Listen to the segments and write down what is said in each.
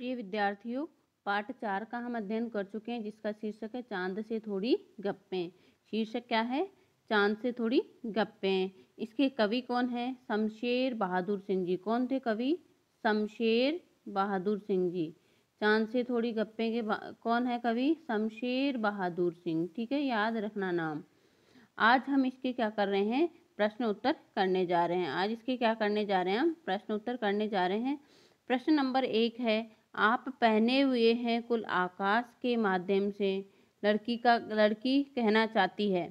प्रिय विद्यार्थियों पाठ चार का हम अध्ययन कर चुके हैं जिसका शीर्षक है चांद से थोड़ी गप्पें शीर्षक क्या है चांद से थोड़ी गप्पें इसके कवि कौन है शमशेर बहादुर सिंह जी कौन थे कवि शमशेर बहादुर सिंह जी चांद से थोड़ी गप्पे के कौन है कवि शमशेर बहादुर सिंह ठीक है याद रखना नाम आज हम इसके क्या कर रहे हैं प्रश्न उत्तर करने जा रहे हैं आज इसके क्या करने जा रहे हैं हम प्रश्न उत्तर करने जा रहे हैं प्रश्न नंबर एक है आप पहने हुए हैं कुल आकाश के माध्यम से लड़की का लड़की कहना चाहती है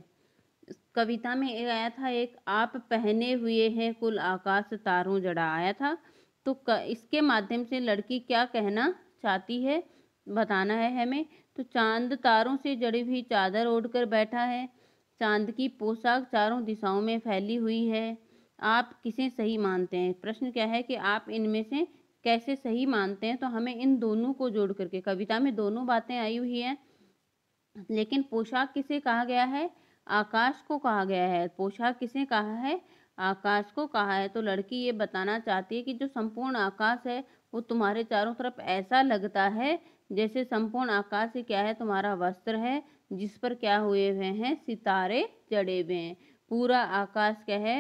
कविता में आया था एक आप पहने हुए हैं कुल आकाश तारों जड़ा आया था तो इसके माध्यम से लड़की क्या कहना चाहती है बताना है हमें तो चांद तारों से जड़ी हुई चादर ओढ़कर बैठा है चांद की पोशाक चारों दिशाओं में फैली हुई है आप किसे सही मानते हैं प्रश्न क्या है कि आप इनमें से कैसे सही मानते हैं तो हमें इन दोनों को जोड़ करके कविता में दोनों बातें आई हुई हैं लेकिन पोशाक किसे कहा गया है आकाश को कहा गया है पोशाक किसे कहा है आकाश को कहा है तो लड़की ये बताना चाहती है कि जो संपूर्ण आकाश है वो तुम्हारे चारों तरफ ऐसा लगता है जैसे संपूर्ण आकाश ही क्या है तुम्हारा वस्त्र है जिस पर क्या हुए हुए हैं सितारे चढ़े हुए हैं पूरा आकाश क्या है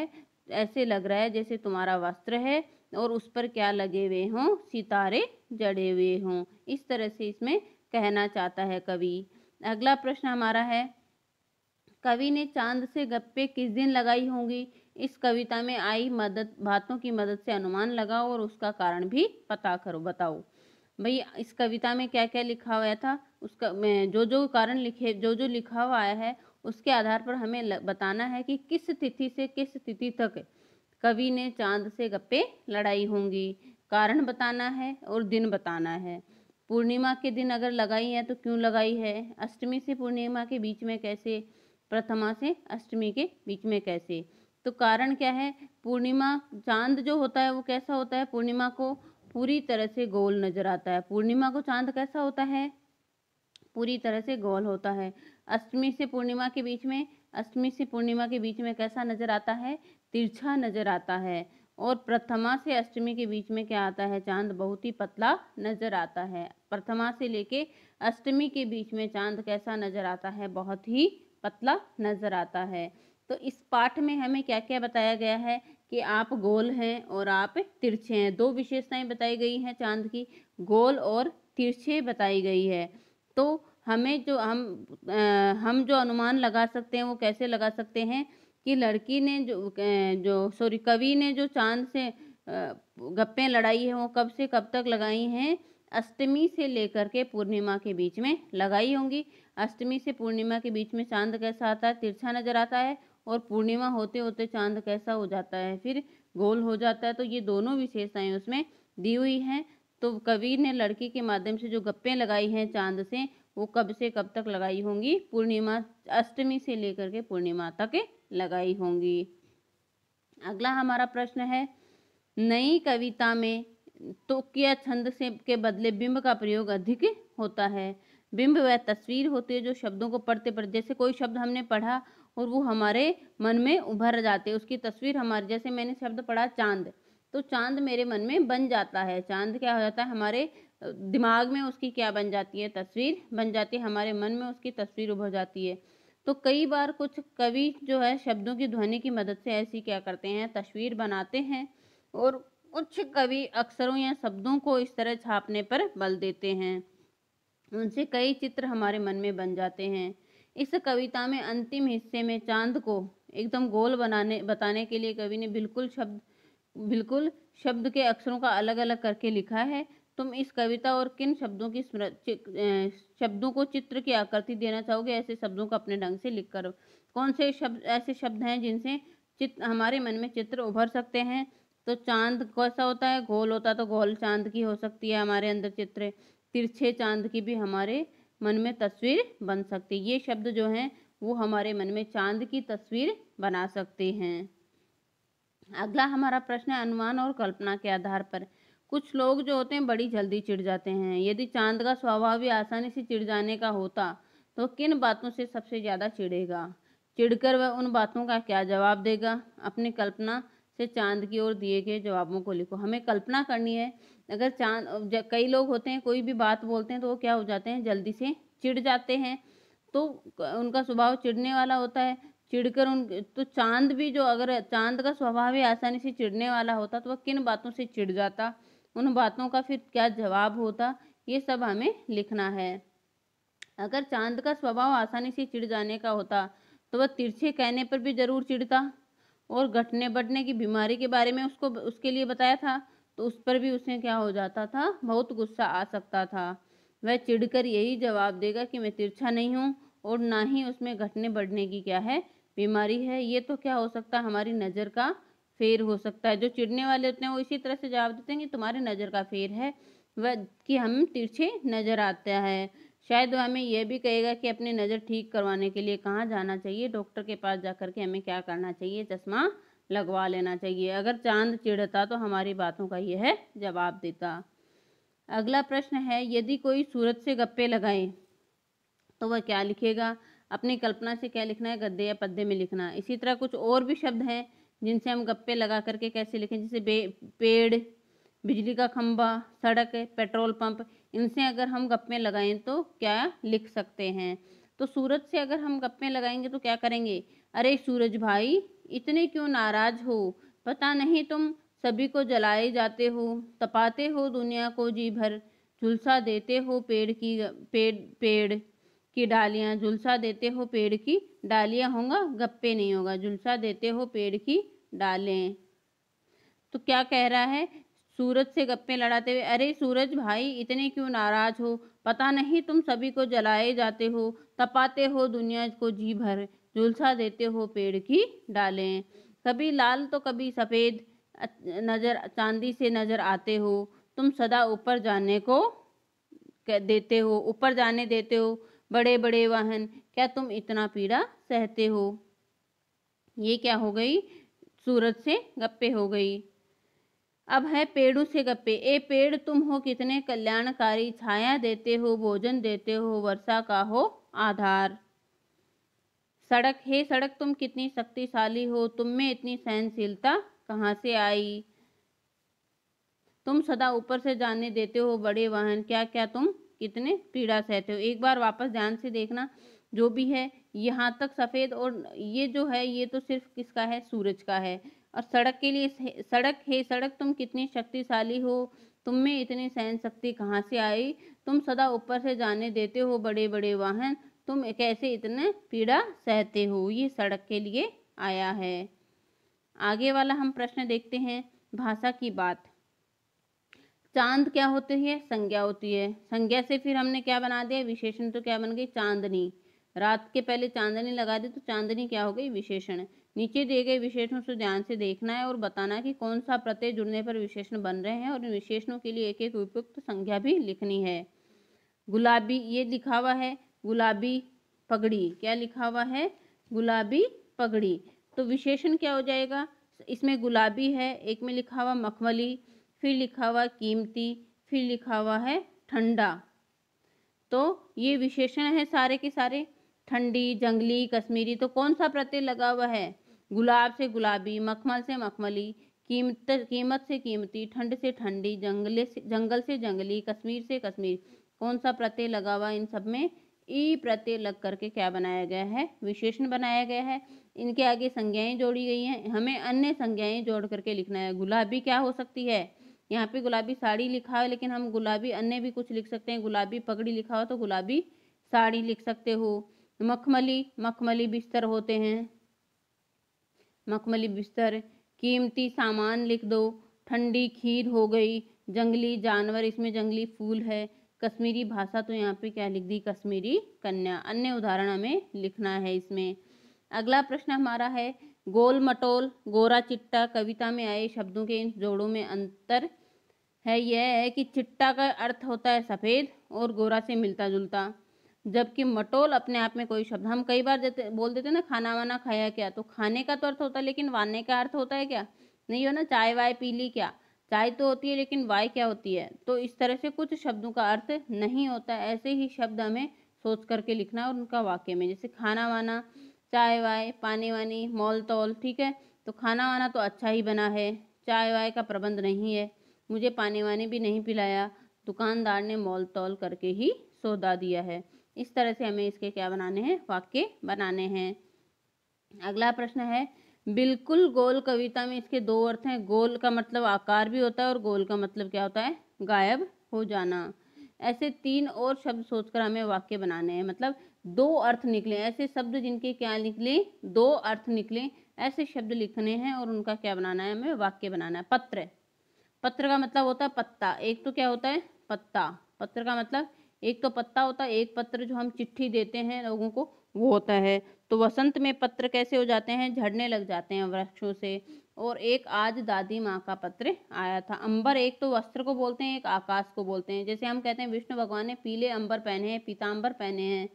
ऐसे लग रहा है जैसे तुम्हारा वस्त्र है और उस पर क्या लगे हुए हों सितारे जड़े हुए हों इस तरह से इसमें कहना चाहता है कवि अगला प्रश्न हमारा है कवि ने चांद से गप्पे किस दिन लगाई होंगी इस कविता में आई मदद बातों की मदद से अनुमान लगाओ और उसका कारण भी पता करो बताओ भाई इस कविता में क्या क्या लिखा हुआ था उसका जो जो कारण लिखे जो जो लिखा हुआ आया है उसके आधार पर हमें बताना है कि किस तिथि से किस तिथि तक कवि ने चांद से गप्पे लड़ाई होंगी कारण बताना है और दिन बताना है पूर्णिमा के दिन अगर लगाई है तो क्यों लगाई है अष्टमी से पूर्णिमा के बीच में कैसे प्रथमा से अष्टमी के बीच में कैसे तो कारण क्या है पूर्णिमा चांद जो होता है वो कैसा होता है पूर्णिमा को पूरी तरह से गोल नजर आता है पूर्णिमा को चांद कैसा होता है पूरी तरह से गोल होता है अष्टमी से पूर्णिमा के बीच में अष्टमी से पूर्णिमा के बीच में कैसा नजर आता है तिरछा नजर आता है और प्रथमा से अष्टमी के बीच में क्या आता है चांद बहुत ही पतला नजर आता है प्रथमा से लेके अष्टमी के बीच में चांद कैसा नजर आता है बहुत ही पतला नजर आता है तो इस पाठ में हमें क्या क्या बताया गया है कि आप गोल हैं और आप तिरछे हैं दो विशेषताएं बताई गई हैं चांद की गोल और तिरछे बताई गई है तो हमें जो हम आ, हम जो अनुमान लगा सकते हैं वो कैसे लगा सकते हैं कि लड़की ने जो जो सॉरी कवि ने जो चांद से गप्पे लड़ाई है वो कब से कब तक लगाई हैं अष्टमी से लेकर के पूर्णिमा के बीच में लगाई होंगी अष्टमी से पूर्णिमा के बीच में चांद कैसा आता है तिरछा नजर आता है और पूर्णिमा होते होते चांद कैसा हो जाता है फिर गोल हो जाता है तो ये दोनों विशेषताएं उसमें दी हुई हैं तो कवि ने लड़की के माध्यम से जो गप्पे लगाई हैं चांद से वो कब से कब तक लगाई होंगी पूर्णिमा अष्टमी से लेकर के पूर्णिमा तक लगाई होंगी अगला हमारा प्रश्न है नई कविता में तो क्या छंद से के बदले बिंब का प्रयोग अधिक होता है बिंब वह तस्वीर होती है जो शब्दों को पढ़ते पढ़ते जैसे कोई शब्द हमने पढ़ा और वो हमारे मन में उभर जाते उसकी तस्वीर हमारे जैसे मैंने शब्द पढ़ा चांद तो चांद मेरे मन में बन जाता है चांद क्या हो जाता है हमारे दिमाग में उसकी क्या बन जाती है तस्वीर बन जाती है हमारे मन में उसकी तस्वीर उभर जाती है तो कई बार कुछ कवि जो है शब्दों की ध्वनि की मदद से ऐसी क्या करते हैं तस्वीर बनाते हैं और कुछ कवि अक्षरों या शब्दों को इस तरह छापने पर बल देते हैं उनसे कई चित्र हमारे मन में बन जाते हैं इस कविता में अंतिम हिस्से में चांद को एकदम गोल बनाने बताने के लिए कवि ने बिल्कुल शब्द बिल्कुल शब्द के अक्षरों का अलग अलग करके लिखा है तुम इस कविता और किन शब्दों की शब्दों को चित्र की आकृति देना चाहोगे ऐसे शब्दों को अपने ढंग से लिख करो कौन से शब्द ऐसे शब्द हैं जिनसे चित्र हमारे मन में चित्र उभर सकते हैं तो चांद कैसा होता है घोल होता है तो घोल चांद की हो सकती है हमारे अंदर चित्र तिरछे चांद की भी हमारे मन में तस्वीर बन सकती है ये शब्द जो हैं वो हमारे मन में चांद की तस्वीर बना सकते हैं अगला हमारा प्रश्न है अनुमान और कल्पना के आधार पर कुछ लोग जो होते हैं बड़ी जल्दी चिढ़ जाते हैं यदि चांद का स्वभाव भी आसानी से चिढ़ जाने का होता तो किन बातों से सबसे ज़्यादा चिढ़ेगा चिढ़कर वह उन बातों का क्या जवाब देगा अपनी कल्पना से चांद की ओर दिए गए जवाबों को लिखो हमें कल्पना करनी है अगर चांद कई लोग होते हैं कोई भी बात बोलते हैं तो वो क्या हो जाते हैं जल्दी से चिढ़ जाते हैं तो उनका स्वभाव चिढ़ने वाला होता है चिढ़कर उन तो चांद भी जो अगर चांद का स्वभाव ही आसानी से चिढ़ने वाला होता तो वह किन बातों से चिढ़ जाता उन बातों का फिर क्या जवाब होता ये सब हमें लिखना है अगर चांद का स्वभाव आसानी से चिढ़ जाने का होता तो वह तिरछे कहने पर भी जरूर चिढ़ता और घटने बढ़ने की बीमारी के बारे में उसको उसके लिए बताया था तो उस पर भी उसे क्या हो जाता था बहुत गुस्सा आ सकता था वह चिढ़कर यही जवाब देगा कि मैं तिरछा नहीं हूँ और ना ही उसमें घटने बढ़ने की क्या है बीमारी है ये तो क्या हो सकता हमारी नज़र का फेर हो सकता है जो चिड़ने वाले होते हैं वो इसी तरह से जवाब देते हैं कि तुम्हारी नज़र का फेर है वह कि हम तिरछे नज़र आते हैं शायद वह हमें यह भी कहेगा कि अपनी नज़र ठीक करवाने के लिए कहाँ जाना चाहिए डॉक्टर के पास जा के हमें क्या करना चाहिए चश्मा लगवा लेना चाहिए अगर चांद चिड़ता तो हमारी बातों का यह जवाब देता अगला प्रश्न है यदि कोई सूरत से गप्पे लगाए तो वह क्या लिखेगा अपनी कल्पना से क्या लिखना है गद्दे या पद्दे में लिखना इसी तरह कुछ और भी शब्द हैं जिनसे हम गप्पे लगा करके कैसे लिखें जैसे पेड़ बिजली का खम्भा सड़क पेट्रोल पंप इनसे अगर हम गप्पे लगाएं तो क्या लिख सकते हैं तो सूरज से अगर हम गप्पे लगाएंगे तो क्या करेंगे अरे सूरज भाई इतने क्यों नाराज हो पता नहीं तुम सभी को जलाए जाते हो तपाते हो दुनिया को जी भर झुलसा देते हो पेड़ की पेड़ पेड़ की डालियाँ झुलसा देते हो पेड़ की डालियाँ होगा गप्पे नहीं होगा झुलसा देते हो पेड़ की डालें तो क्या कह रहा है सूरज से गप्पे लड़ाते हुए अरे सूरज भाई इतने क्यों नाराज हो पता नहीं तुम सभी को जलाए जाते हो तपाते हो दुनिया को जी भर झुलसा देते हो पेड़ की डालें कभी लाल तो कभी सफ़ेद नज़र चांदी से नज़र आते हो तुम सदा ऊपर जाने को देते हो ऊपर जाने देते हो बड़े बड़े वाहन क्या तुम इतना पीड़ा सहते हो ये क्या हो गई सूरज से गप्पे हो गई अब है पेड़ों से गप्पे ए पेड़ तुम हो कितने कल्याणकारी छाया देते हो भोजन देते हो वर्षा का हो आधार सड़क हे सड़क तुम कितनी शक्तिशाली हो तुम में इतनी सहनशीलता कहाँ से आई तुम सदा ऊपर से जाने देते हो बड़े वाहन क्या क्या तुम कितने पीड़ा सहते हो एक बार वापस ध्यान से देखना जो भी है यहाँ तक सफ़ेद और ये जो है ये तो सिर्फ किसका है सूरज का है और सड़क के लिए सड़क है सड़क तुम कितनी शक्तिशाली हो तुम में इतनी सहन शक्ति कहाँ से आई तुम सदा ऊपर से जाने देते हो बड़े बड़े वाहन तुम कैसे इतने पीड़ा सहते हो ये सड़क के लिए आया है आगे वाला हम प्रश्न देखते हैं भाषा की बात चांद क्या होती है संज्ञा होती है संज्ञा से फिर हमने क्या बना दिया विशेषण तो क्या बन गई चांदनी रात के पहले चांदनी लगा दी तो चांदनी क्या हो गई विशेषण नीचे दिए गए विशेषणों से ध्यान से देखना है और बताना कि कौन सा प्रत्यय जुड़ने पर विशेषण बन रहे हैं और इन विशेषणों के लिए एक एक उपयुक्त संज्ञा भी लिखनी है गुलाबी ये लिखा हुआ है गुलाबी पगड़ी क्या लिखा हुआ है गुलाबी पगड़ी तो विशेषण क्या हो जाएगा इसमें गुलाबी है एक में लिखा हुआ मखमली फिर लिखा हुआ कीमती फिर लिखा हुआ है ठंडा तो ये विशेषण है सारे के सारे ठंडी जंगली कश्मीरी तो कौन सा प्रत्यय लगा हुआ है गुलाब से गुलाबी मखमल से मखमली कीमत कीमत से कीमती ठंड से ठंडी जंगले से जंगल से जंगली कश्मीर से कश्मीर कौन सा प्रत्यय लगा हुआ इन सब में ई प्रत्यय लग करके क्या बनाया गया है विशेषण बनाया गया है इनके आगे संज्ञाएं जोड़ी गई हैं हमें अन्य संज्ञाएं जोड़ करके लिखना है गुलाबी क्या हो सकती है यहाँ पे गुलाबी साड़ी लिखा है लेकिन हम गुलाबी अन्य भी कुछ लिख सकते हैं गुलाबी पगड़ी लिखा हो तो गुलाबी साड़ी लिख सकते हो मखमली मखमली बिस्तर होते हैं मखमली बिस्तर कीमती सामान लिख दो ठंडी खीर हो गई जंगली जानवर इसमें जंगली फूल है कश्मीरी भाषा तो यहाँ पे क्या लिख दी कश्मीरी कन्या अन्य उदाहरण हमें लिखना है इसमें अगला प्रश्न हमारा है गोल मटोल गोरा चिट्टा कविता में आए शब्दों के इन जोड़ों में अंतर है यह है कि चिट्टा का अर्थ होता है सफ़ेद और गोरा से मिलता जुलता जबकि मटोल अपने आप में कोई शब्द हम कई बार देते बोल देते ना खाना वाना खाया क्या तो खाने का तो अर्थ होता है लेकिन वाने का अर्थ होता है क्या नहीं हो ना चाय वाय पी ली क्या चाय तो होती है लेकिन वाय क्या होती है तो इस तरह से कुछ शब्दों का अर्थ नहीं होता ऐसे ही शब्द हमें सोच करके लिखना और उनका वाक्य में जैसे खाना वाना चाय वाय पानी वानी मॉल तोल ठीक है तो खाना वाना तो अच्छा ही बना है चाय वाय का प्रबंध नहीं है मुझे पानी वानी भी नहीं पिलाया दुकानदार ने मोल तोल करके ही सौदा दिया है इस तरह से हमें इसके क्या बनाने हैं वाक्य बनाने हैं अगला प्रश्न है बिल्कुल गोल कविता में इसके दो अर्थ हैं गोल का मतलब आकार भी होता है और गोल का मतलब क्या होता है गायब हो जाना ऐसे तीन और शब्द सोचकर हमें वाक्य बनाने हैं मतलब दो अर्थ निकले ऐसे शब्द जिनके क्या निकले दो अर्थ निकले ऐसे शब्द लिखने हैं और उनका क्या बनाना है हमें वाक्य बनाना है पत्र पत्र का मतलब होता है पत्ता एक तो क्या होता है पत्ता पत्र का मतलब एक तो पत्ता होता है एक पत्र जो हम चिट्ठी देते हैं लोगों को वो होता है तो वसंत में पत्र कैसे हो जाते हैं झड़ने लग जाते हैं वृक्षों से और एक आज दादी माँ का पत्र आया था अंबर एक तो वस्त्र को बोलते हैं एक आकाश को बोलते हैं जैसे हम कहते हैं विष्णु भगवान ने पीले अंबर पहने हैं पीताम्बर पहने हैं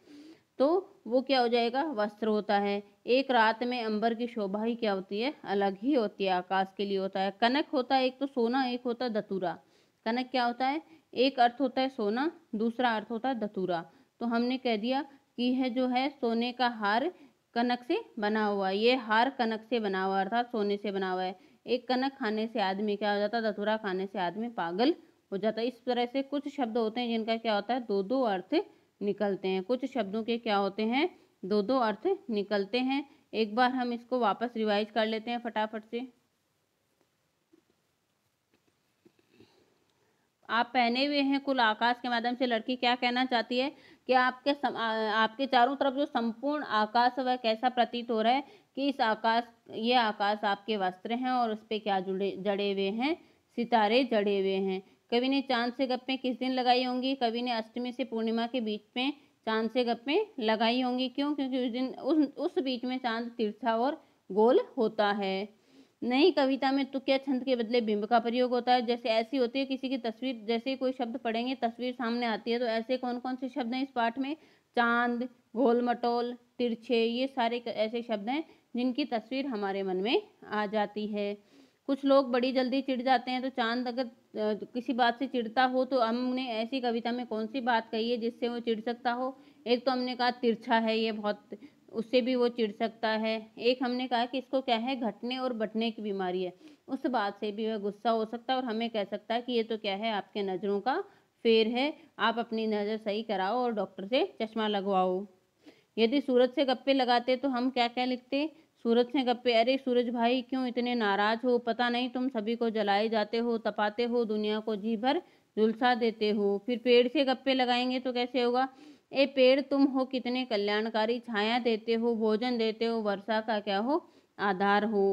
तो वो क्या हो जाएगा वस्त्र होता है एक रात में अंबर की शोभा ही क्या होती है अलग ही होती है आकाश के लिए होता है कनक होता है एक तो सोना एक होता है दतूरा कनक क्या होता है एक अर्थ होता है सोना दूसरा अर्थ होता है दतूरा तो हमने कह दिया कि यह जो है सोने का हार कनक से बना हुआ ये हार कनक से बना हुआ अर्थात सोने से बना हुआ है एक कनक खाने से आदमी क्या हो जाता है धतूरा खाने से आदमी पागल हो जाता है इस तरह से कुछ शब्द होते हैं जिनका क्या होता है दो दो अर्थ निकलते हैं कुछ शब्दों के क्या होते हैं दो दो अर्थ निकलते हैं एक बार हम इसको वापस रिवाइज कर लेते हैं फटाफट से आप पहने हुए हैं कुल आकाश के माध्यम से लड़की क्या कहना चाहती है कि आपके सम, आ, आपके चारों तरफ जो संपूर्ण आकाश वह कैसा प्रतीत हो रहा है कि इस आकाश ये आकाश आपके वस्त्र हैं और उस पर क्या जुड़े जड़े हुए हैं सितारे जड़े हुए हैं कवि ने चांद से गप्पें किस दिन लगाई होंगी कवि ने अष्टमी से पूर्णिमा के बीच में चांद से गप्पें लगाई होंगी क्यों क्योंकि उस दिन उस उस बीच में चांद तिरछा और गोल होता है नई कविता में तुक्या छंद के बदले बिंब का प्रयोग होता है जैसे ऐसी होती है किसी की तस्वीर जैसे ही कोई शब्द पढ़ेंगे तस्वीर सामने आती है तो ऐसे कौन कौन से शब्द हैं इस पाठ में चांद गोल मटोल तिरछे ये सारे ऐसे शब्द हैं जिनकी तस्वीर हमारे मन में आ जाती है कुछ लोग बड़ी जल्दी चिढ़ जाते हैं तो चांद अगर किसी बात से चिढ़ता हो तो हमने ऐसी कविता में कौन सी बात कही है जिससे वो चिढ़ सकता हो एक तो हमने कहा तिरछा है ये बहुत उससे भी वो चिढ़ सकता है एक हमने कहा कि इसको क्या है घटने और बटने की बीमारी है उस बात से भी वह गुस्सा हो सकता है और हमें कह सकता है कि ये तो क्या है आपके नज़रों का फेर है आप अपनी नज़र सही कराओ और डॉक्टर से चश्मा लगवाओ यदि सूरज से गप्पे लगाते तो हम क्या क्या लिखते सूरज से गप्पे अरे सूरज भाई क्यों इतने नाराज़ हो पता नहीं तुम सभी को जलाए जाते हो तपाते हो दुनिया को जी भर झुलसा देते हो फिर पेड़ से गप्पे लगाएंगे तो कैसे होगा ए पेड़ तुम हो कितने कल्याणकारी छाया देते हो भोजन देते हो वर्षा का क्या हो आधार हो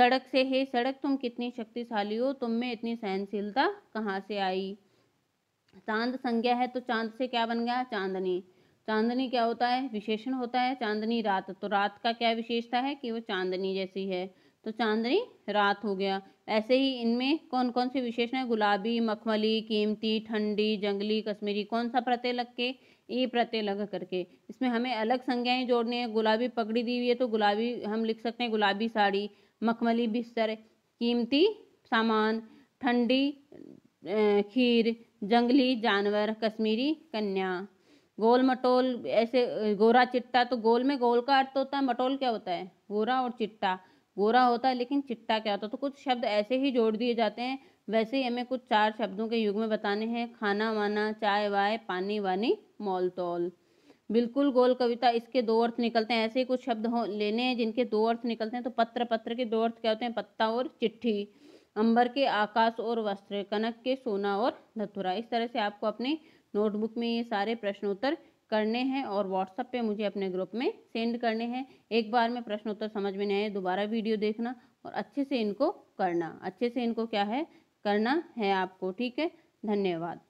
सड़क से हे सड़क तुम कितनी शक्तिशाली हो तुम में इतनी सहनशीलता कहाँ से आई चांद संज्ञा है तो चांद से क्या बन गया चांदनी चांदनी क्या होता है विशेषण होता है चांदनी रात तो रात का क्या विशेषता है कि वो चांदनी जैसी है तो चांदनी रात हो गया ऐसे ही इनमें कौन कौन से विशेषण है गुलाबी मखमली कीमती ठंडी जंगली कश्मीरी कौन सा प्रत्यय लग के ई प्रत्यय लगा करके इसमें हमें अलग संज्ञाएं जोड़नी है गुलाबी पगड़ी दी हुई है तो गुलाबी हम लिख सकते हैं गुलाबी साड़ी मखमली बिस्तर कीमती सामान ठंडी खीर जंगली जानवर कश्मीरी कन्या गोल मटोल ऐसे गोरा चिट्टा तो गोल में गोल का अर्थ होता है मटोल क्या होता है गोरा और चिट्टा गोरा होता है लेकिन चिट्टा क्या होता है तो कुछ शब्द ऐसे ही जोड़ दिए जाते हैं वैसे ही हमें कुछ चार शब्दों के युग में बताने हैं खाना वाना चाय वाय पानी वानी तोल बिल्कुल गोल कविता इसके दो अर्थ निकलते हैं ऐसे ही कुछ शब्द हो लेने हैं जिनके दो अर्थ निकलते हैं तो पत्र पत्र के दो अर्थ क्या होते हैं पत्ता और चिट्ठी अंबर के आकाश और वस्त्र कनक के सोना और धतुरा इस तरह से आपको अपने नोटबुक में ये सारे प्रश्नोत्तर करने हैं और व्हाट्सअप पे मुझे अपने ग्रुप में सेंड करने हैं एक बार में प्रश्नोत्तर समझ में नहीं आए दोबारा वीडियो देखना और अच्छे से इनको करना अच्छे से इनको क्या है करना है आपको ठीक है धन्यवाद